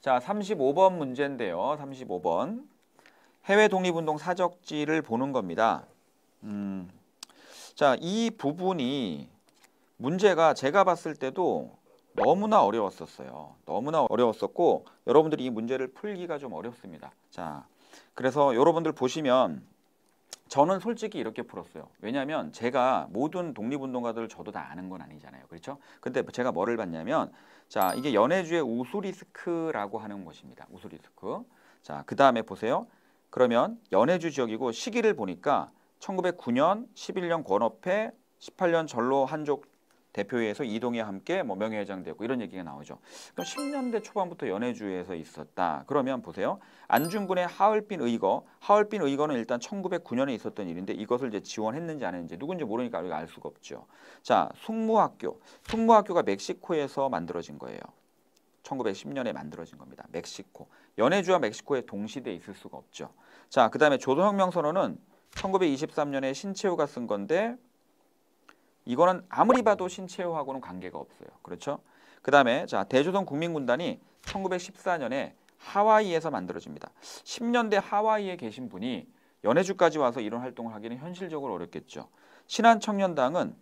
자, 35번 문제인데요. 35번. 해외 독립운동 사적지를 보는 겁니다. 음, 자, 이 부분이 문제가 제가 봤을 때도 너무나 어려웠었어요. 너무나 어려웠었고 여러분들이 이 문제를 풀기가 좀 어렵습니다. 자, 그래서 여러분들 보시면 저는 솔직히 이렇게 풀었어요. 왜냐하면 제가 모든 독립운동가들 을 저도 다 아는 건 아니잖아요. 그렇죠? 근데 제가 뭐를 봤냐면 자 이게 연해주의 우수리스크라고 하는 것입니다. 우수리스크. 자그 다음에 보세요. 그러면 연해주 지역이고 시기를 보니까 1909년, 11년 권업회, 18년 전로 한족 대표회에서 이동희와 함께 뭐 명예회장 되고 이런 얘기가 나오죠. 그럼 그러니까 10년대 초반부터 연해주에서 있었다. 그러면 보세요. 안중근의 하얼빈 의거, 하얼빈 의거는 일단 1909년에 있었던 일인데 이것을 이제 지원했는지 안 했는지 누군지 모르니까 우리가 알 수가 없죠. 자, 숙무학교. 숙무학교가 멕시코에서 만들어진 거예요. 1910년에 만들어진 겁니다. 멕시코. 연해주와 멕시코에 동시대에 있을 수가 없죠. 자, 그 다음에 조선혁명선언은 1923년에 신채호가 쓴 건데 이거는 아무리 봐도 신체호하고는 관계가 없어요. 그렇죠? 그 다음에 자 대조선 국민군단이 1914년에 하와이에서 만들어집니다. 10년대 하와이에 계신 분이 연해주까지 와서 이런 활동을 하기는 현실적으로 어렵겠죠. 신한청년당은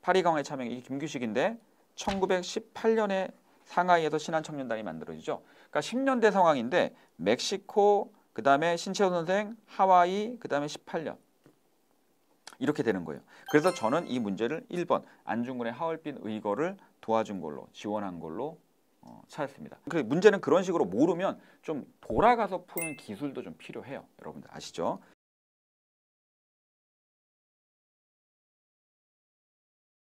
파리강화에 참여한 김규식인데 1918년에 상하이에서 신한청년단이 만들어지죠. 그러니까 10년대 상황인데 멕시코, 그 다음에 신채호 선생, 하와이, 그 다음에 18년. 이렇게 되는 거예요. 그래서 저는 이 문제를 1번 안중근의 하얼빈 의거를 도와준 걸로 지원한 걸로 어, 찾았습니다. 그래 문제는 그런 식으로 모르면 좀 돌아가서 푸는 기술도 좀 필요해요. 여러분들 아시죠?